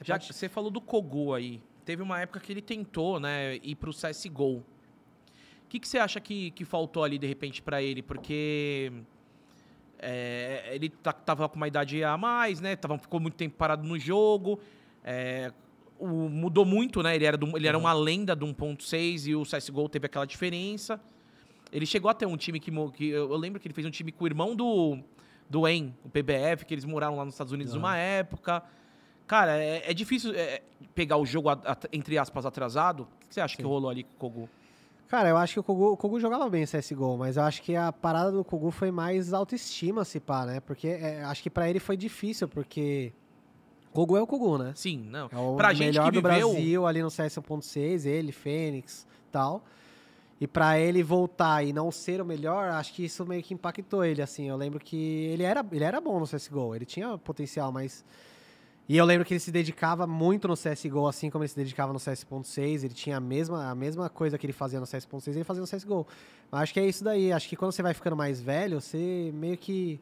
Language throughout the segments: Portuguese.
Você Já pode... você falou do Kogu aí. Teve uma época que ele tentou, né, ir o CSGO. O que, que você acha que, que faltou ali, de repente, para ele? Porque é, ele tava com uma idade a mais, né? Tava, ficou muito tempo parado no jogo. É, o, mudou muito, né? Ele era, do, ele era uhum. uma lenda do 1.6 e o CSGO teve aquela diferença. Ele chegou até um time que, que. Eu lembro que ele fez um time com o irmão do, do En, o PBF, que eles moraram lá nos Estados Unidos uhum. uma época. Cara, é, é difícil é, pegar o jogo, entre aspas, atrasado. O que você acha Sim. que rolou ali com o Kogu? Cara, eu acho que o Kogu, o Kogu jogava bem CSGO, mas eu acho que a parada do Kogu foi mais autoestima, se pá, né? Porque é, acho que para ele foi difícil, porque. Kogu é o Kogu, né? Sim, não. É o pra melhor gente que viveu... do Brasil ali no CS 1.6, ele, Fênix tal. E para ele voltar e não ser o melhor, acho que isso meio que impactou ele, assim. Eu lembro que ele era, ele era bom no CSGO, ele tinha potencial, mas e eu lembro que ele se dedicava muito no CSGO, assim como ele se dedicava no CS.6. Ele tinha a mesma, a mesma coisa que ele fazia no CS.6, ele fazia no CSGO. Mas acho que é isso daí. Acho que quando você vai ficando mais velho, você meio que.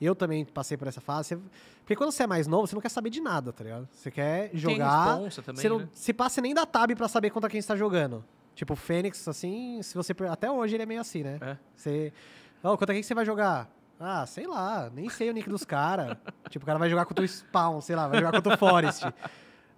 Eu também passei por essa fase. Porque quando você é mais novo, você não quer saber de nada, tá ligado? Você quer jogar. Também, você não né? se passa nem da tab para saber contra quem está jogando. Tipo, o Fênix, assim, se você. Até hoje ele é meio assim, né? É. Você. Oh, contra quem você vai jogar? Ah, sei lá, nem sei o nick dos caras. tipo, o cara vai jogar contra o Spawn, sei lá, vai jogar contra o Forest.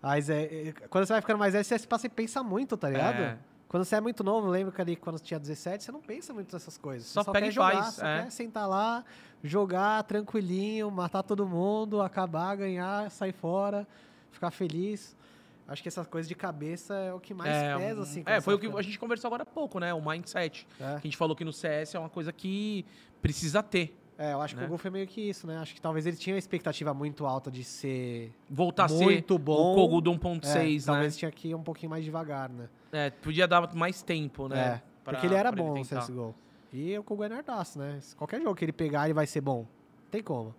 Mas é, é quando você vai ficando mais velho, você, você pensa muito, tá ligado? É. Quando você é muito novo, lembro que ali quando você tinha 17, você não pensa muito nessas coisas. Só, só pega quer jogar, paz, só é. quer sentar lá, jogar tranquilinho, matar todo mundo, acabar, ganhar, sair fora, ficar feliz. Acho que essas coisas de cabeça é o que mais é, pesa, assim. É, foi o que a gente conversou agora há pouco, né? O mindset. É. Que a gente falou que no CS é uma coisa que precisa ter. É, eu acho né? que o né? Gol foi é meio que isso, né? Acho que talvez ele tinha a expectativa muito alta de ser voltar muito a ser bom. o Kogu do 1.6, é, né? Talvez tinha que ir um pouquinho mais devagar, né? É, podia dar mais tempo, né? É, pra, porque ele era bom ele tentar. CSGO. E o Kogu é nerdaço, né? Qualquer jogo que ele pegar, ele vai ser bom. Não tem como.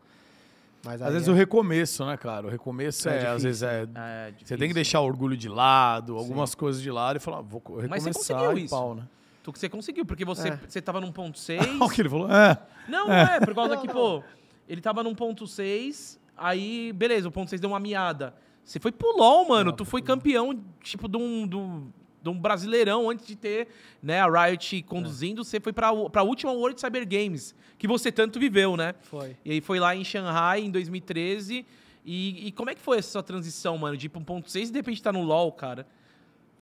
Mas às vezes é... o recomeço, né, cara? O recomeço é, é às vezes é, é você tem que deixar o orgulho de lado, algumas Sim. coisas de lado e falar, ah, vou recomeçar Mas você conseguiu e pau, né? Tu que você conseguiu, porque você, é. você tava num ponto 6. o que ele falou? É. Não, é, é por causa não, que, não. pô, ele tava num ponto 6, aí, beleza, o ponto 6 deu uma miada. Você foi pro LOL, mano. Não, tu foi campeão, tipo, de um, de um, de, um, brasileirão antes de ter né, a Riot conduzindo. É. Você foi pra, a última World Cyber Games, que você tanto viveu, né? Foi. E aí foi lá em Shanghai em 2013. E, e como é que foi essa transição, mano? De ir pra um ponto 6 e de repente tá no LOL, cara?